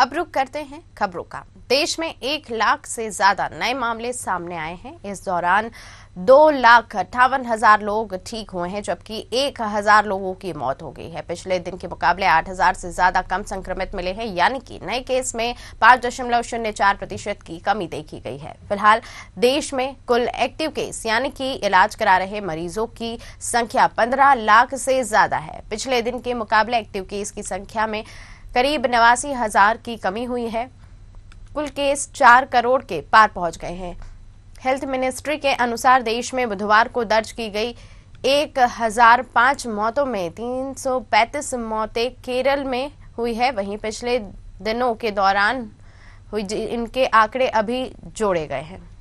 अब रुक करते हैं खबरों का देश में एक लाख से ज्यादा नए मामले सामने आए हैं इस दौरान दो लाख अट्ठावन हजार लोग ठीक हुए हैं जबकि एक हजार लोगों की मौत हो गई है पिछले दिन के मुकाबले आठ हजार से ज्यादा कम संक्रमित मिले हैं यानी कि नए केस में पांच दशमलव शून्य चार प्रतिशत की कमी देखी गई है फिलहाल देश में कुल एक्टिव केस यानी कि इलाज करा रहे मरीजों की संख्या पंद्रह लाख से ज्यादा है पिछले दिन के मुकाबले एक्टिव केस की संख्या में करीब नवासी हजार की कमी हुई है कुल केस चार करोड़ के पार पहुंच गए हैं हेल्थ मिनिस्ट्री के अनुसार देश में बुधवार को दर्ज की गई एक हजार पाँच मौतों में तीन सौ पैंतीस मौतें केरल में हुई है वहीं पिछले दिनों के दौरान हुई इनके आंकड़े अभी जोड़े गए हैं